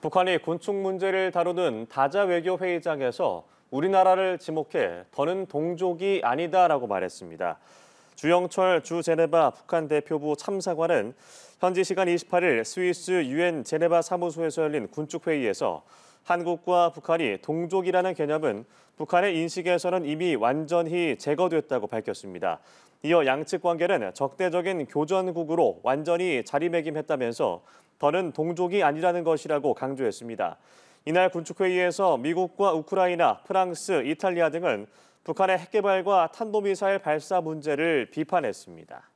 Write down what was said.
북한이 군축 문제를 다루는 다자 외교 회의장에서 우리나라를 지목해 더는 동족이 아니다라고 말했습니다. 주영철 주 제네바 북한 대표부 참사관은 현지 시간 28일 스위스 유엔 제네바 사무소에서 열린 군축 회의에서 한국과 북한이 동족이라는 개념은 북한의 인식에서는 이미 완전히 제거됐다고 밝혔습니다. 이어 양측 관계는 적대적인 교전국으로 완전히 자리매김했다면서 더는 동족이 아니라는 것이라고 강조했습니다. 이날 군축회의에서 미국과 우크라이나, 프랑스, 이탈리아 등은 북한의 핵개발과 탄도미사일 발사 문제를 비판했습니다.